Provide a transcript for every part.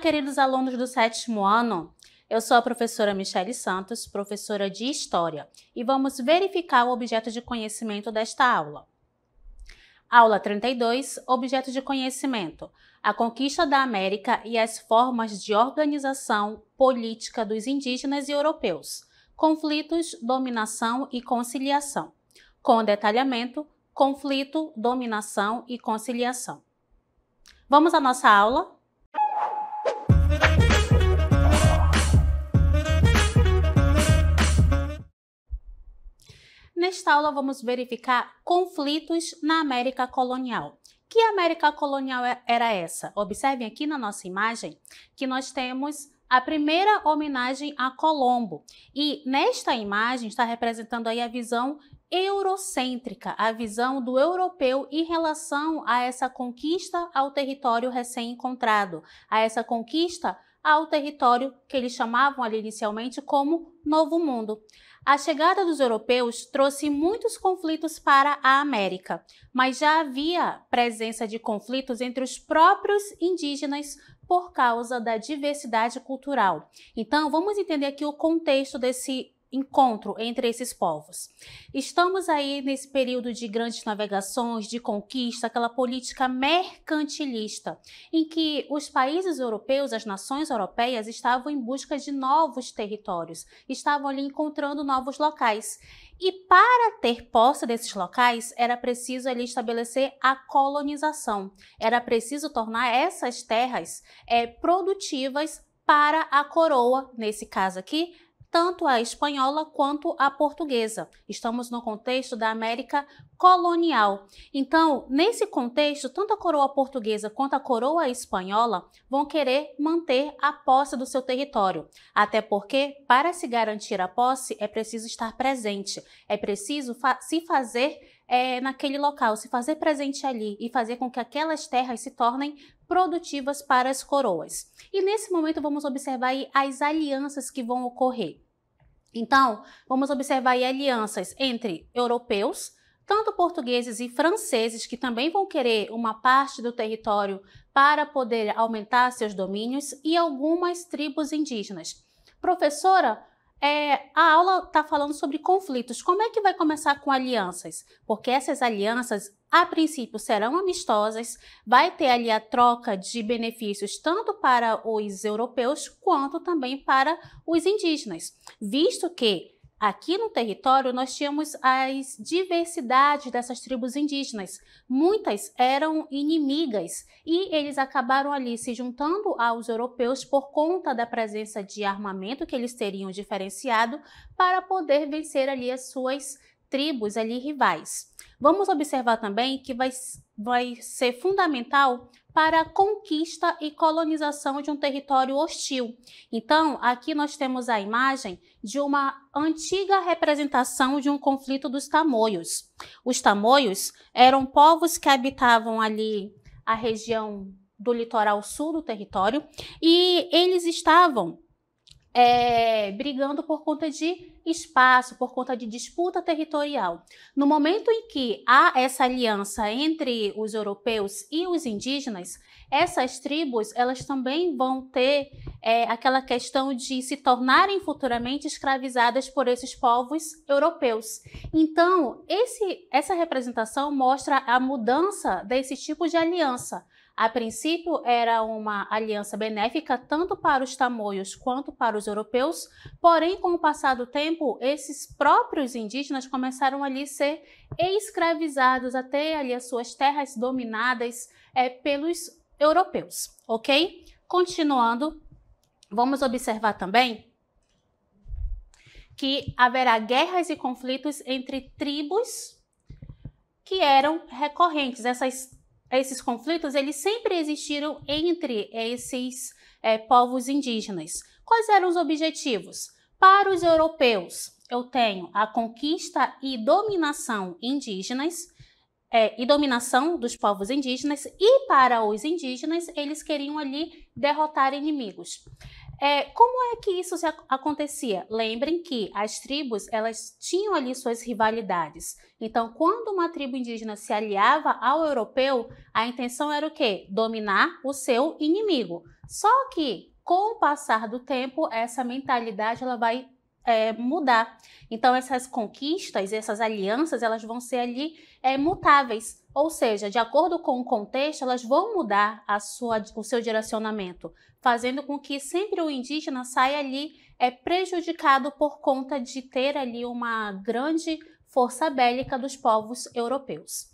queridos alunos do sétimo ano. Eu sou a professora Michele Santos, professora de História, e vamos verificar o objeto de conhecimento desta aula. Aula 32, objeto de conhecimento: a conquista da América e as formas de organização política dos indígenas e europeus, conflitos, dominação e conciliação. Com detalhamento, conflito, dominação e conciliação. Vamos à nossa aula? Nesta aula vamos verificar conflitos na América colonial. Que América colonial é, era essa? Observem aqui na nossa imagem que nós temos a primeira homenagem a Colombo. E nesta imagem está representando aí a visão eurocêntrica, a visão do europeu em relação a essa conquista ao território recém-encontrado, a essa conquista ao território que eles chamavam ali inicialmente como Novo Mundo. A chegada dos europeus trouxe muitos conflitos para a América, mas já havia presença de conflitos entre os próprios indígenas por causa da diversidade cultural. Então, vamos entender aqui o contexto desse encontro entre esses povos. Estamos aí nesse período de grandes navegações, de conquista, aquela política mercantilista, em que os países europeus, as nações europeias, estavam em busca de novos territórios, estavam ali encontrando novos locais. E para ter posse desses locais, era preciso ali estabelecer a colonização, era preciso tornar essas terras é, produtivas para a coroa, nesse caso aqui, tanto a espanhola quanto a portuguesa. Estamos no contexto da América colonial. Então, nesse contexto, tanto a coroa portuguesa quanto a coroa espanhola vão querer manter a posse do seu território. Até porque, para se garantir a posse, é preciso estar presente, é preciso fa se fazer é, naquele local, se fazer presente ali e fazer com que aquelas terras se tornem produtivas para as coroas. E nesse momento vamos observar as alianças que vão ocorrer. Então, vamos observar alianças entre europeus, tanto portugueses e franceses, que também vão querer uma parte do território para poder aumentar seus domínios, e algumas tribos indígenas. Professora, é, a aula está falando sobre conflitos. Como é que vai começar com alianças? Porque essas alianças, a princípio, serão amistosas, vai ter ali a troca de benefícios tanto para os europeus quanto também para os indígenas, visto que Aqui no território nós tínhamos as diversidades dessas tribos indígenas. Muitas eram inimigas e eles acabaram ali se juntando aos europeus por conta da presença de armamento que eles teriam diferenciado para poder vencer ali as suas tribos ali rivais. Vamos observar também que vai, vai ser fundamental para a conquista e colonização de um território hostil. Então, aqui nós temos a imagem de uma antiga representação de um conflito dos tamoios. Os tamoios eram povos que habitavam ali a região do litoral sul do território e eles estavam é, brigando por conta de espaço, por conta de disputa territorial. No momento em que há essa aliança entre os europeus e os indígenas, essas tribos elas também vão ter é, aquela questão de se tornarem futuramente escravizadas por esses povos europeus. Então, esse, essa representação mostra a mudança desse tipo de aliança. A princípio, era uma aliança benéfica tanto para os tamoios quanto para os europeus, porém, com o passar do tempo, esses próprios indígenas começaram ali a ser escravizados, até ali as suas terras dominadas é, pelos europeus, ok? Continuando, vamos observar também que haverá guerras e conflitos entre tribos que eram recorrentes. Essas esses conflitos eles sempre existiram entre esses é, povos indígenas. Quais eram os objetivos? Para os europeus, eu tenho a conquista e dominação indígenas é, e dominação dos povos indígenas, e para os indígenas, eles queriam ali derrotar inimigos. É, como é que isso acontecia? Lembrem que as tribos elas tinham ali suas rivalidades. Então, quando uma tribo indígena se aliava ao europeu, a intenção era o quê? Dominar o seu inimigo. Só que com o passar do tempo, essa mentalidade ela vai é, mudar. Então, essas conquistas, essas alianças, elas vão ser ali é, mutáveis, ou seja, de acordo com o contexto, elas vão mudar a sua, o seu direcionamento, fazendo com que sempre o indígena saia ali é prejudicado por conta de ter ali uma grande força bélica dos povos europeus.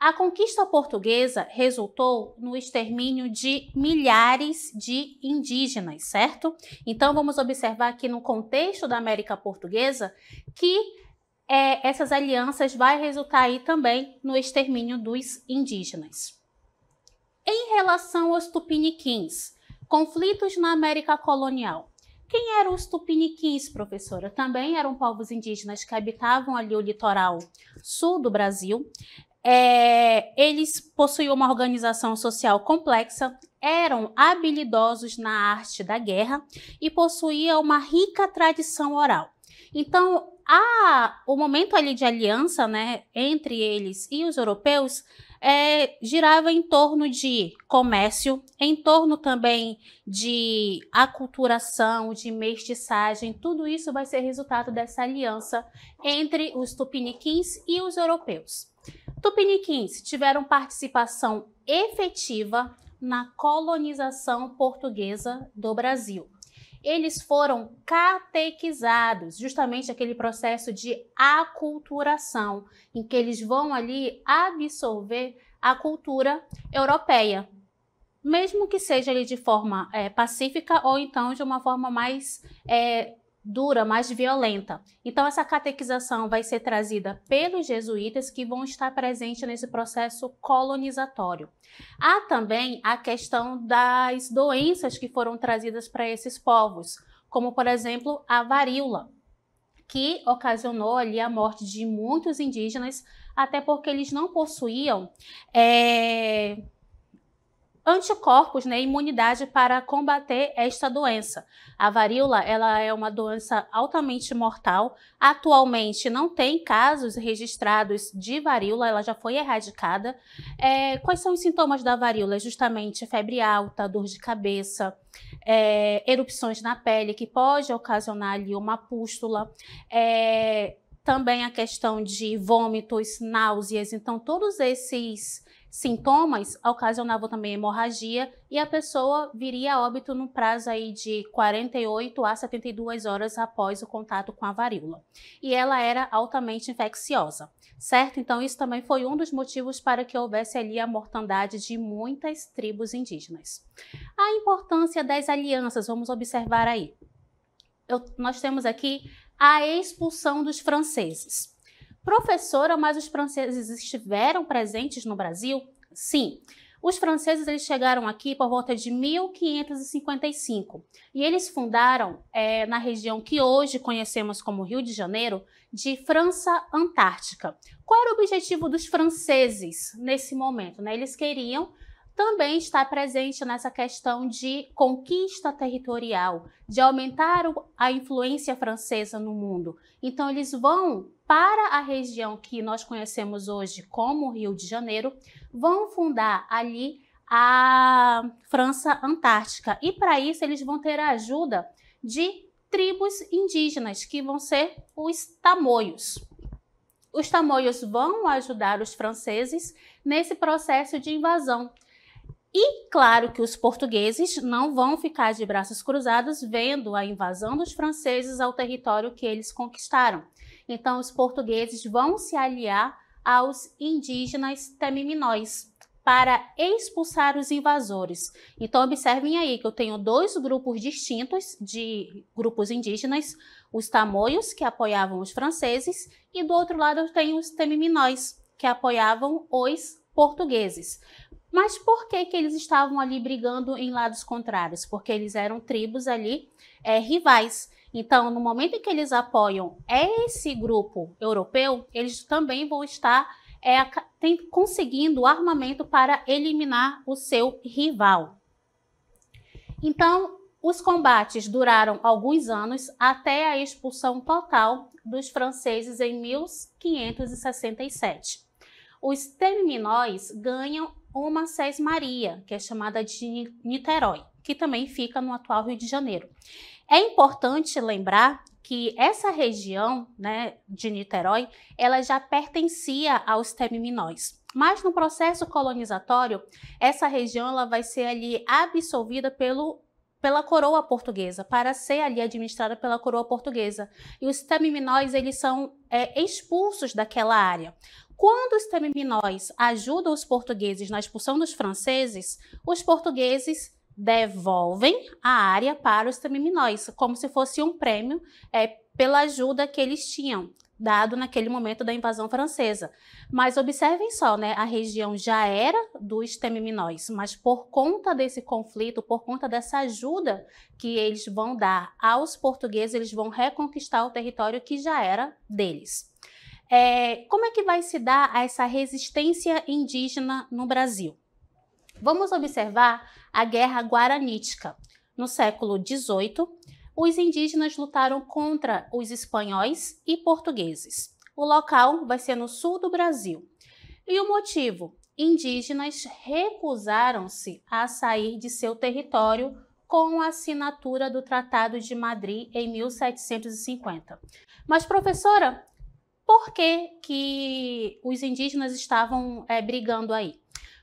A conquista portuguesa resultou no extermínio de milhares de indígenas, certo? Então vamos observar aqui no contexto da América Portuguesa que é, essas alianças vai resultar aí também no extermínio dos indígenas. Em relação aos tupiniquins, conflitos na América colonial. Quem eram os tupiniquins, professora? Também eram povos indígenas que habitavam ali o litoral sul do Brasil. É, eles possuíam uma organização social complexa, eram habilidosos na arte da guerra e possuíam uma rica tradição oral. Então, a, o momento ali de aliança né, entre eles e os europeus é, girava em torno de comércio, em torno também de aculturação, de mestiçagem, tudo isso vai ser resultado dessa aliança entre os tupiniquins e os europeus. Tupiniquins tiveram participação efetiva na colonização portuguesa do Brasil eles foram catequizados, justamente aquele processo de aculturação, em que eles vão ali absorver a cultura europeia, mesmo que seja ali de forma é, pacífica ou então de uma forma mais é, dura, mais violenta. Então, essa catequização vai ser trazida pelos jesuítas que vão estar presentes nesse processo colonizatório. Há também a questão das doenças que foram trazidas para esses povos, como, por exemplo, a varíola, que ocasionou ali a morte de muitos indígenas, até porque eles não possuíam. É anticorpos, né, imunidade para combater esta doença. A varíola, ela é uma doença altamente mortal. Atualmente não tem casos registrados de varíola, ela já foi erradicada. É, quais são os sintomas da varíola? É justamente febre alta, dor de cabeça, é, erupções na pele que pode ocasionar ali uma pústula. É, também a questão de vômitos, náuseas, então todos esses sintomas, ocasionavam também hemorragia e a pessoa viria a óbito no prazo aí de 48 a 72 horas após o contato com a varíola. E ela era altamente infecciosa, certo? Então isso também foi um dos motivos para que houvesse ali a mortandade de muitas tribos indígenas. A importância das alianças, vamos observar aí. Eu, nós temos aqui a expulsão dos franceses. Professora, mas os franceses estiveram presentes no Brasil? Sim. Os franceses eles chegaram aqui por volta de 1555 e eles fundaram é, na região que hoje conhecemos como Rio de Janeiro de França Antártica. Qual era o objetivo dos franceses nesse momento? Né? Eles queriam também está presente nessa questão de conquista territorial, de aumentar a influência francesa no mundo. Então, eles vão para a região que nós conhecemos hoje como Rio de Janeiro, vão fundar ali a França Antártica. E para isso, eles vão ter a ajuda de tribos indígenas, que vão ser os tamoios. Os tamoios vão ajudar os franceses nesse processo de invasão. E claro que os portugueses não vão ficar de braços cruzados vendo a invasão dos franceses ao território que eles conquistaram. Então os portugueses vão se aliar aos indígenas temiminóis para expulsar os invasores. Então observem aí que eu tenho dois grupos distintos de grupos indígenas, os tamoios que apoiavam os franceses e do outro lado eu tenho os temiminóis que apoiavam os portugueses. Mas por que, que eles estavam ali brigando em lados contrários? Porque eles eram tribos ali é, rivais. Então, no momento em que eles apoiam esse grupo europeu, eles também vão estar é, tem, conseguindo armamento para eliminar o seu rival. Então, os combates duraram alguns anos até a expulsão total dos franceses em 1567. Os terminóis ganham uma Sés Maria, que é chamada de Niterói, que também fica no atual Rio de Janeiro. É importante lembrar que essa região né, de Niterói ela já pertencia aos terminóis. Mas no processo colonizatório, essa região ela vai ser ali absolvida pelo pela coroa portuguesa, para ser ali administrada pela coroa portuguesa. E os temiminóis, eles são é, expulsos daquela área. Quando os terminóis ajudam os portugueses na expulsão dos franceses, os portugueses devolvem a área para os terminóis, como se fosse um prêmio é, pela ajuda que eles tinham dado naquele momento da invasão francesa. Mas observem só, né, a região já era dos terminóis, mas por conta desse conflito, por conta dessa ajuda que eles vão dar aos portugueses, eles vão reconquistar o território que já era deles. É, como é que vai se dar essa resistência indígena no Brasil? Vamos observar a Guerra Guaranítica. No século XVIII, os indígenas lutaram contra os espanhóis e portugueses. O local vai ser no sul do Brasil. E o motivo? Indígenas recusaram-se a sair de seu território com a assinatura do Tratado de Madrid em 1750. Mas, professora, por que, que os indígenas estavam é, brigando aí?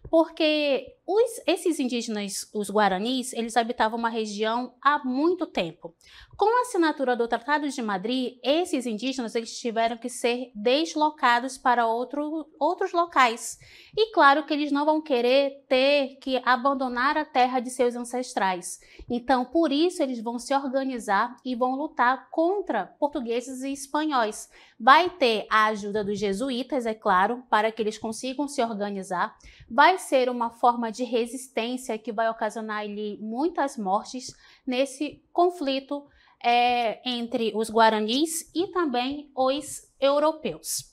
Porque os, esses indígenas, os guaranis, eles habitavam uma região há muito tempo. Com a assinatura do Tratado de Madrid, esses indígenas eles tiveram que ser deslocados para outro, outros locais. E claro que eles não vão querer ter que abandonar a terra de seus ancestrais. Então, por isso, eles vão se organizar e vão lutar contra portugueses e espanhóis. Vai ter a ajuda dos jesuítas, é claro, para que eles consigam se organizar. Vai ser uma forma de de resistência que vai ocasionar lhe muitas mortes nesse conflito é, entre os guaranis e também os europeus.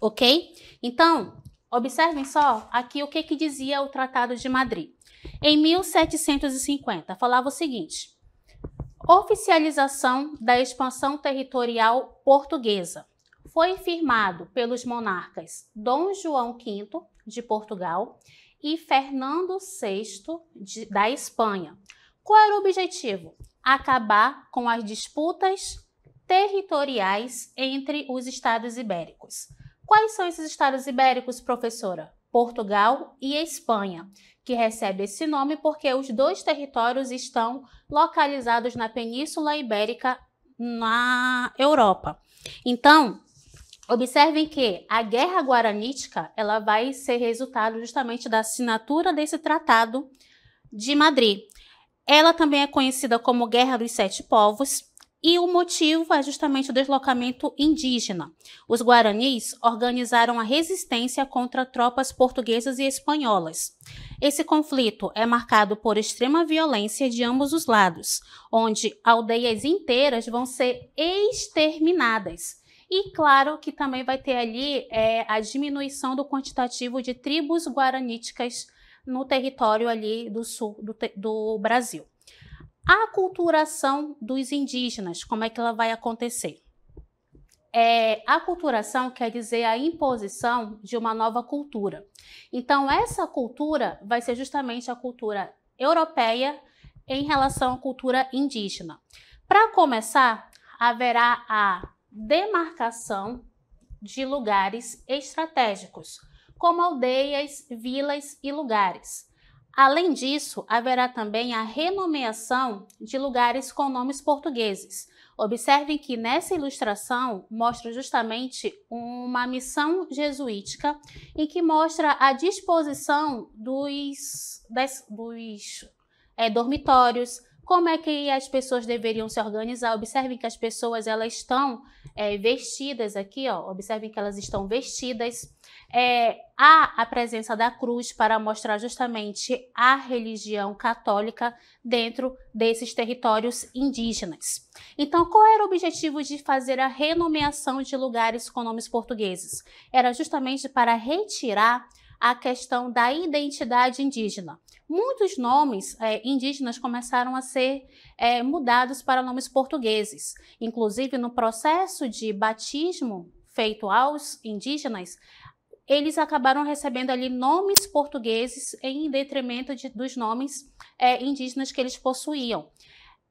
Ok? Então, observem só aqui o que, que dizia o Tratado de Madrid. Em 1750, falava o seguinte: oficialização da expansão territorial portuguesa. Foi firmado pelos monarcas Dom João V de Portugal e Fernando VI de, da Espanha. Qual era o objetivo? Acabar com as disputas territoriais entre os estados ibéricos. Quais são esses estados ibéricos, professora? Portugal e Espanha, que recebe esse nome porque os dois territórios estão localizados na Península Ibérica, na Europa. Então, Observem que a Guerra Guaranítica ela vai ser resultado justamente da assinatura desse tratado de Madrid. Ela também é conhecida como Guerra dos Sete Povos e o motivo é justamente o deslocamento indígena. Os guaranis organizaram a resistência contra tropas portuguesas e espanholas. Esse conflito é marcado por extrema violência de ambos os lados, onde aldeias inteiras vão ser exterminadas e claro que também vai ter ali é, a diminuição do quantitativo de tribos guaraníticas no território ali do sul do, do Brasil. A culturação dos indígenas, como é que ela vai acontecer? É, a culturação quer dizer a imposição de uma nova cultura. Então, essa cultura vai ser justamente a cultura europeia em relação à cultura indígena. Para começar, haverá a demarcação de lugares estratégicos, como aldeias, vilas e lugares. Além disso, haverá também a renomeação de lugares com nomes portugueses. Observem que nessa ilustração mostra justamente uma missão jesuítica em que mostra a disposição dos, das, dos é, dormitórios, como é que as pessoas deveriam se organizar. Observem que as pessoas elas estão é, vestidas aqui, ó. Observem que elas estão vestidas. É, há a presença da cruz para mostrar justamente a religião católica dentro desses territórios indígenas. Então, qual era o objetivo de fazer a renomeação de lugares com nomes portugueses? Era justamente para retirar a questão da identidade indígena. Muitos nomes é, indígenas começaram a ser é, mudados para nomes portugueses. Inclusive, no processo de batismo feito aos indígenas, eles acabaram recebendo ali nomes portugueses em detrimento de, dos nomes é, indígenas que eles possuíam.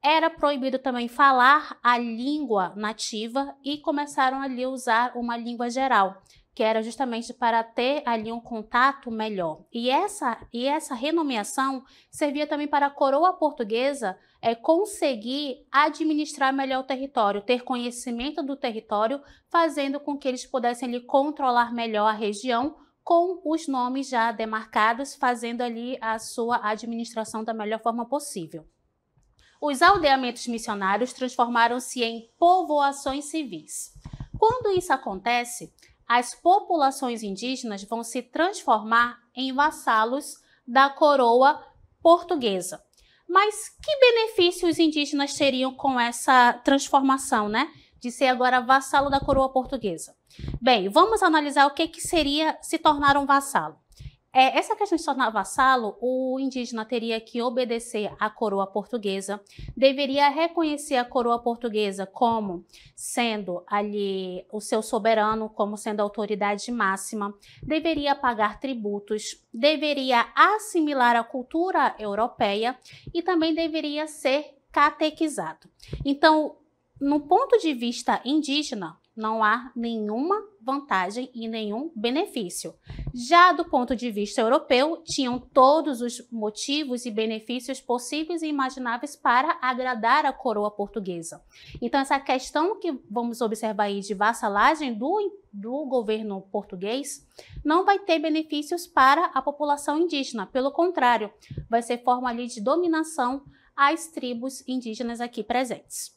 Era proibido também falar a língua nativa e começaram ali a usar uma língua geral, que era justamente para ter ali um contato melhor. E essa, e essa renomeação servia também para a coroa portuguesa é, conseguir administrar melhor o território, ter conhecimento do território, fazendo com que eles pudessem ali, controlar melhor a região com os nomes já demarcados, fazendo ali a sua administração da melhor forma possível. Os aldeamentos missionários transformaram-se em povoações civis. Quando isso acontece, as populações indígenas vão se transformar em vassalos da coroa portuguesa. Mas que benefícios os indígenas teriam com essa transformação, né? De ser agora vassalo da coroa portuguesa. Bem, vamos analisar o que, que seria se tornar um vassalo. É, essa questão de se tornar vassalo, o indígena teria que obedecer à coroa portuguesa, deveria reconhecer a coroa portuguesa como sendo ali o seu soberano, como sendo a autoridade máxima, deveria pagar tributos, deveria assimilar a cultura europeia e também deveria ser catequizado. Então, no ponto de vista indígena, não há nenhuma vantagem e nenhum benefício. Já do ponto de vista europeu, tinham todos os motivos e benefícios possíveis e imagináveis para agradar a coroa portuguesa. Então, essa questão que vamos observar aí de vassalagem do, do governo português não vai ter benefícios para a população indígena, pelo contrário, vai ser forma ali de dominação às tribos indígenas aqui presentes.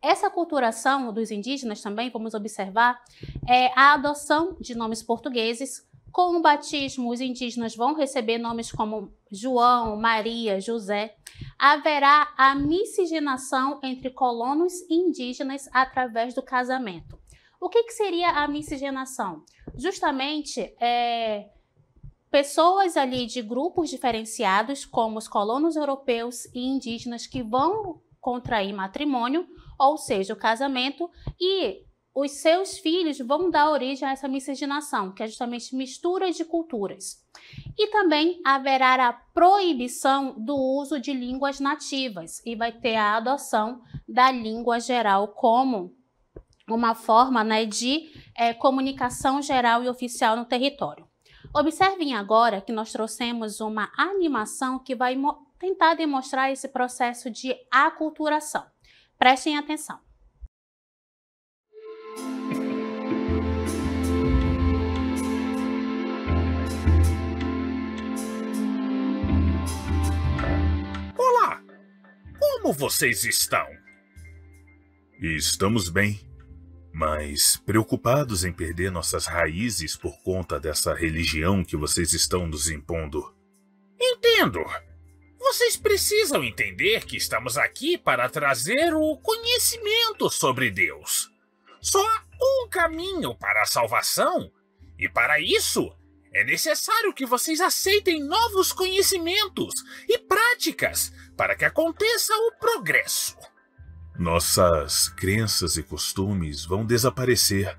Essa culturação dos indígenas também, vamos observar, é a adoção de nomes portugueses. Com o batismo, os indígenas vão receber nomes como João, Maria, José. Haverá a miscigenação entre colonos e indígenas através do casamento. O que, que seria a miscigenação? Justamente é, pessoas ali de grupos diferenciados, como os colonos europeus e indígenas, que vão contrair matrimônio ou seja, o casamento, e os seus filhos vão dar origem a essa miscigenação, que é justamente mistura de culturas. E também haverá a proibição do uso de línguas nativas e vai ter a adoção da língua geral como uma forma né, de é, comunicação geral e oficial no território. Observem agora que nós trouxemos uma animação que vai tentar demonstrar esse processo de aculturação. Prestem atenção. Olá! Como vocês estão? Estamos bem, mas preocupados em perder nossas raízes por conta dessa religião que vocês estão nos impondo. Entendo! Vocês precisam entender que estamos aqui para trazer o conhecimento sobre Deus. Só há um caminho para a salvação, e para isso é necessário que vocês aceitem novos conhecimentos e práticas para que aconteça o progresso. Nossas crenças e costumes vão desaparecer.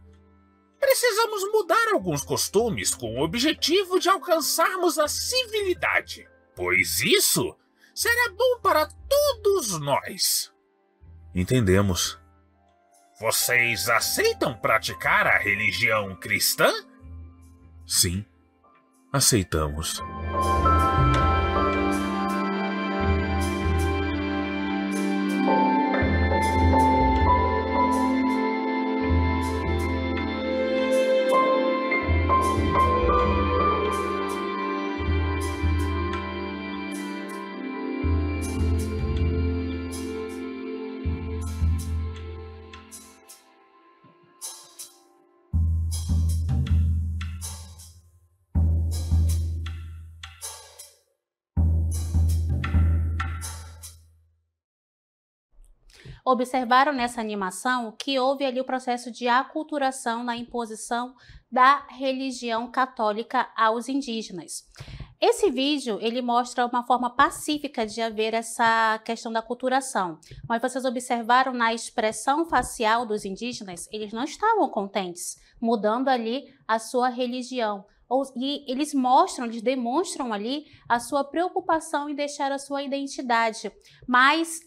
Precisamos mudar alguns costumes com o objetivo de alcançarmos a civilidade pois isso será bom para todos nós. Entendemos. Vocês aceitam praticar a religião cristã? Sim, aceitamos. observaram nessa animação que houve ali o processo de aculturação na imposição da religião católica aos indígenas. Esse vídeo, ele mostra uma forma pacífica de haver essa questão da culturação. Mas vocês observaram na expressão facial dos indígenas, eles não estavam contentes, mudando ali a sua religião, e eles mostram, eles demonstram ali a sua preocupação em deixar a sua identidade. Mas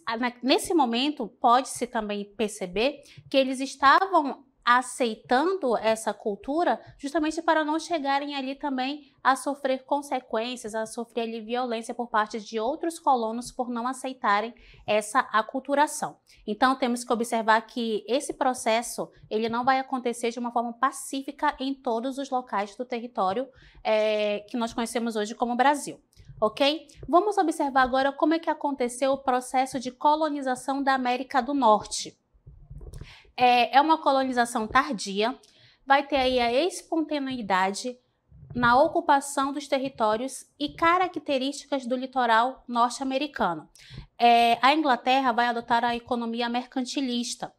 nesse momento pode-se também perceber que eles estavam aceitando essa cultura, justamente para não chegarem ali também a sofrer consequências, a sofrer ali violência por parte de outros colonos por não aceitarem essa aculturação. Então temos que observar que esse processo ele não vai acontecer de uma forma pacífica em todos os locais do território é, que nós conhecemos hoje como Brasil ok? Vamos observar agora como é que aconteceu o processo de colonização da América do Norte. É, é uma colonização tardia, vai ter aí a espontaneidade na ocupação dos territórios e características do litoral norte-americano. É, a Inglaterra vai adotar a economia mercantilista.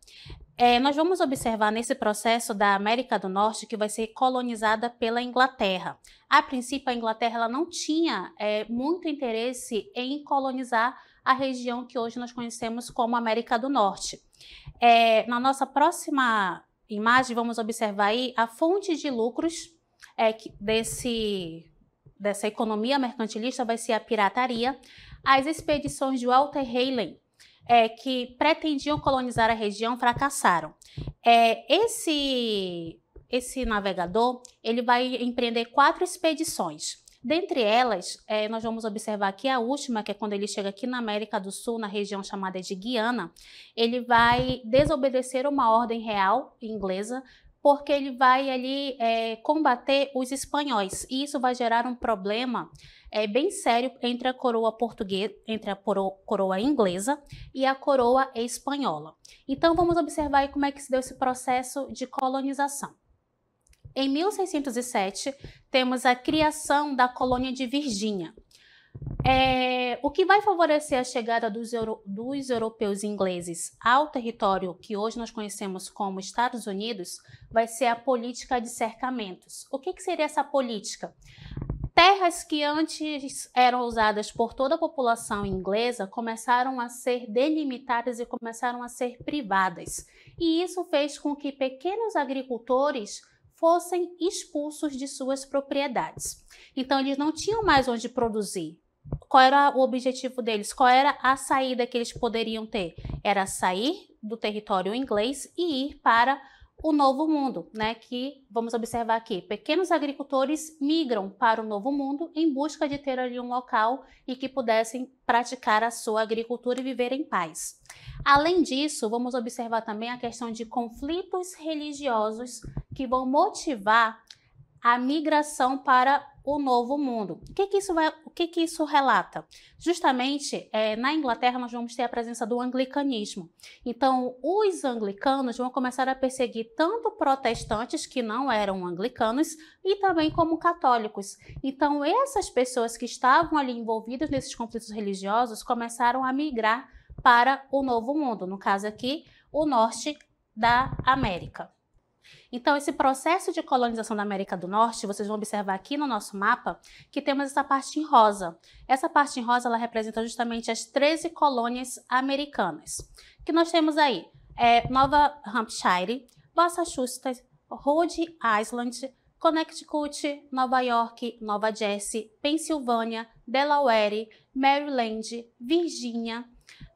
É, nós vamos observar nesse processo da América do Norte que vai ser colonizada pela Inglaterra. A princípio, a Inglaterra não tinha é, muito interesse em colonizar a região que hoje nós conhecemos como América do Norte. É, na nossa próxima imagem, vamos observar aí a fonte de lucros é, desse, dessa economia mercantilista vai ser a pirataria, as expedições de Walter Raleigh é, que pretendiam colonizar a região, fracassaram. É, esse, esse navegador ele vai empreender quatro expedições. Dentre elas, é, nós vamos observar aqui a última, que é quando ele chega aqui na América do Sul, na região chamada de Guiana, ele vai desobedecer uma ordem real inglesa porque ele vai ali é, combater os espanhóis e isso vai gerar um problema é, bem sério entre a coroa portuguesa, entre a coroa inglesa e a coroa espanhola. Então vamos observar como é que se deu esse processo de colonização. Em 1607, temos a criação da colônia de Virgínia, é, o que vai favorecer a chegada dos, euro, dos, europeus ingleses ao território que hoje nós conhecemos como Estados Unidos vai ser a política de cercamentos. O que, que seria essa política? Terras que antes eram usadas por toda a população inglesa começaram a ser delimitadas e começaram a ser privadas. E isso fez com que pequenos agricultores fossem expulsos de suas propriedades. Então, eles não tinham mais onde produzir. Qual era o objetivo deles? Qual era a saída que eles poderiam ter? Era sair do território inglês e ir para o novo mundo, né? Que vamos observar aqui, pequenos agricultores migram para o novo mundo em busca de ter ali um local e que pudessem praticar a sua agricultura e viver em paz. Além disso, vamos observar também a questão de conflitos religiosos que vão motivar a migração para o novo mundo. O que, que isso, vai, o que, que isso relata? Justamente é, na Inglaterra nós vamos ter a presença do anglicanismo. Então, os anglicanos vão começar a perseguir tanto protestantes que não eram anglicanos e também como católicos. Então, essas pessoas que estavam ali envolvidas nesses conflitos religiosos começaram a migrar para o novo mundo, no caso aqui, o norte da América. Então, esse processo de colonização da América do Norte, vocês vão observar aqui no nosso mapa que temos essa parte em rosa. Essa parte em rosa ela representa justamente as 13 colônias americanas, que nós temos aí é, Nova Hampshire, Massachusetts, Rhode Island, Connecticut, Nova York, Nova Jersey, Pensilvânia, Delaware, Maryland, Virgínia,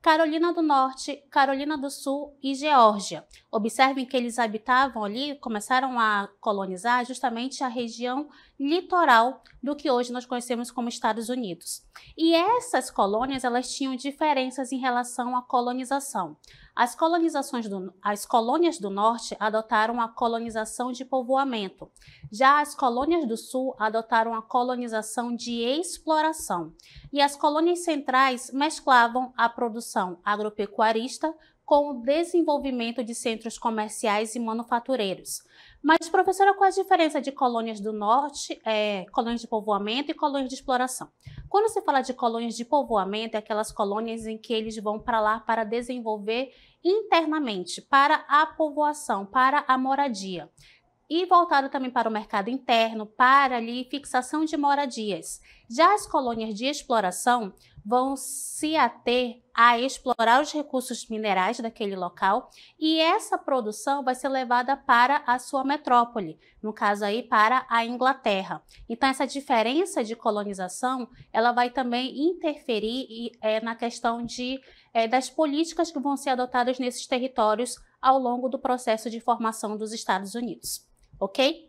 Carolina do Norte, Carolina do Sul e Geórgia. Observem que eles habitavam ali, começaram a colonizar justamente a região litoral do que hoje nós conhecemos como Estados Unidos. E essas colônias, elas tinham diferenças em relação à colonização. As, colonizações do, as colônias do norte adotaram a colonização de povoamento, já as colônias do sul adotaram a colonização de exploração, e as colônias centrais mesclavam a produção agropecuarista com o desenvolvimento de centros comerciais e manufatureiros. Mas, professora, qual a diferença de colônias do norte, é, colônias de povoamento e colônias de exploração? Quando se fala de colônias de povoamento, é aquelas colônias em que eles vão para lá para desenvolver internamente, para a povoação, para a moradia e voltado também para o mercado interno, para ali fixação de moradias. Já as colônias de exploração vão se ater a explorar os recursos minerais daquele local e essa produção vai ser levada para a sua metrópole, no caso aí para a Inglaterra. Então essa diferença de colonização ela vai também interferir é, na questão de é, das políticas que vão ser adotadas nesses territórios ao longo do processo de formação dos Estados Unidos ok?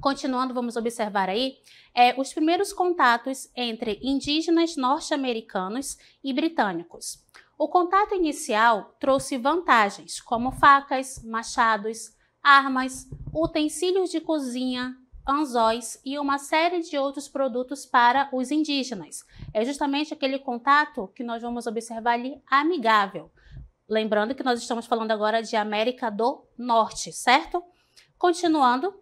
Continuando, vamos observar aí é, os primeiros contatos entre indígenas norte-americanos e britânicos. O contato inicial trouxe vantagens como facas, machados, armas, utensílios de cozinha, anzóis e uma série de outros produtos para os indígenas. É justamente aquele contato que nós vamos observar ali amigável. Lembrando que nós estamos falando agora de América do Norte, certo? Continuando,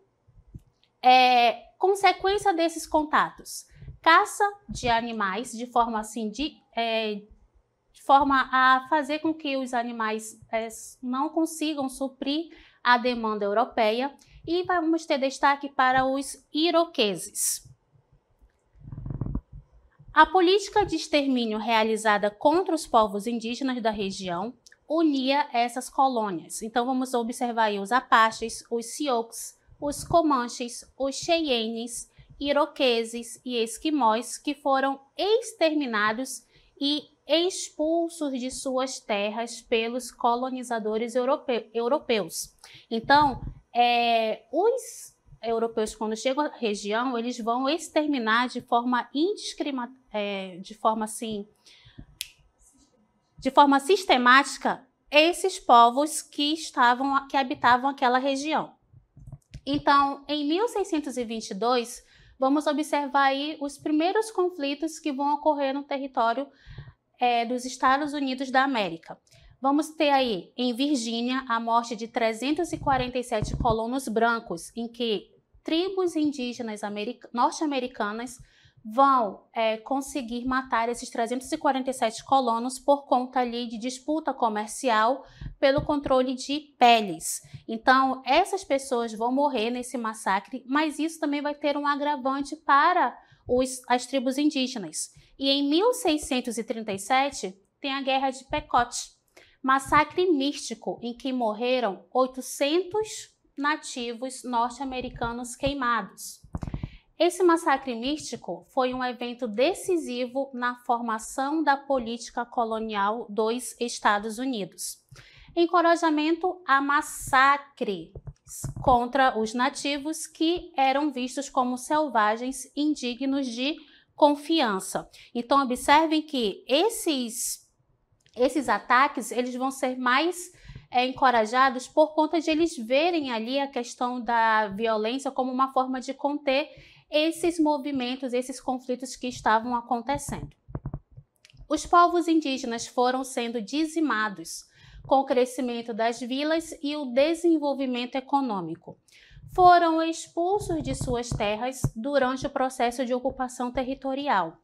é, consequência desses contatos, caça de animais de forma assim de, é, de forma a fazer com que os animais é, não consigam suprir a demanda europeia e vamos ter destaque para os iroqueses. A política de extermínio realizada contra os povos indígenas da região unia essas colônias. Então vamos observar aí os Apaches, os Sioux, os Comanches, os Cheyennes, Iroqueses e Esquimós que foram exterminados e expulsos de suas terras pelos colonizadores europeu, europeus. Então, é, os europeus, quando chegam à região, eles vão exterminar de forma indiscriminada, é, de forma assim, de forma sistemática esses povos que estavam que habitavam aquela região. Então, em 1622, vamos observar aí os primeiros conflitos que vão ocorrer no território é, dos Estados Unidos da América. Vamos ter aí em Virgínia a morte de 347 colonos brancos, em que tribos indígenas norte-americanas vão é, conseguir matar esses 347 colonos por conta ali de disputa comercial pelo controle de peles. Então, essas pessoas vão morrer nesse massacre, mas isso também vai ter um agravante para os, as tribos indígenas. E em 1637 tem a Guerra de Pecote, massacre místico em que morreram 800 nativos norte-americanos queimados. Esse massacre místico foi um evento decisivo na formação da política colonial dos Estados Unidos. Encorajamento a massacre contra os nativos que eram vistos como selvagens indignos de confiança. Então observem que esses esses ataques eles vão ser mais é, encorajados por conta de eles verem ali a questão da violência como uma forma de conter esses movimentos, esses conflitos que estavam acontecendo. Os povos indígenas foram sendo dizimados com o crescimento das vilas e o desenvolvimento econômico. Foram expulsos de suas terras durante o processo de ocupação territorial.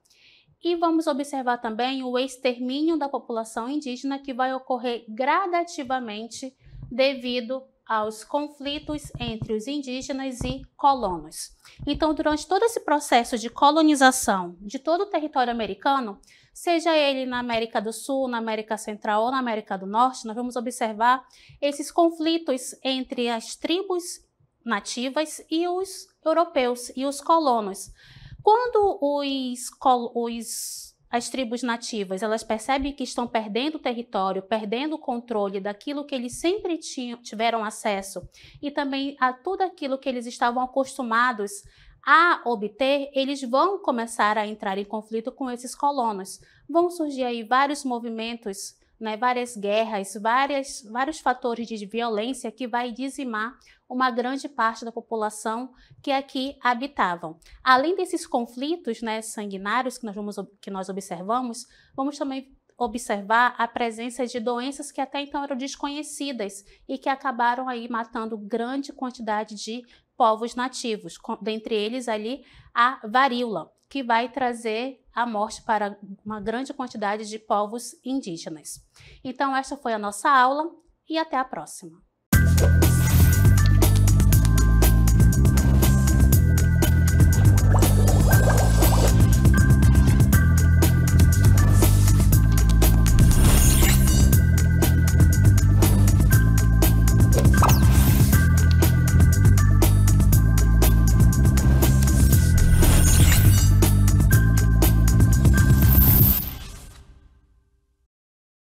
E vamos observar também o extermínio da população indígena que vai ocorrer gradativamente devido aos conflitos entre os indígenas e colonos. Então, durante todo esse processo de colonização de todo o território americano, seja ele na América do Sul, na América Central ou na América do Norte, nós vamos observar esses conflitos entre as tribos nativas e os europeus e os colonos. Quando os, os as tribos nativas elas percebem que estão perdendo território, perdendo o controle daquilo que eles sempre tinham, tiveram acesso e também a tudo aquilo que eles estavam acostumados a obter, eles vão começar a entrar em conflito com esses colonos. Vão surgir aí vários movimentos né, várias guerras, várias, vários fatores de violência que vai dizimar uma grande parte da população que aqui habitavam. Além desses conflitos né, sanguinários que nós, vamos, que nós observamos, vamos também observar a presença de doenças que até então eram desconhecidas e que acabaram aí matando grande quantidade de povos nativos, com, dentre eles ali a varíola, que vai trazer a morte para uma grande quantidade de povos indígenas. Então, esta foi a nossa aula e até a próxima.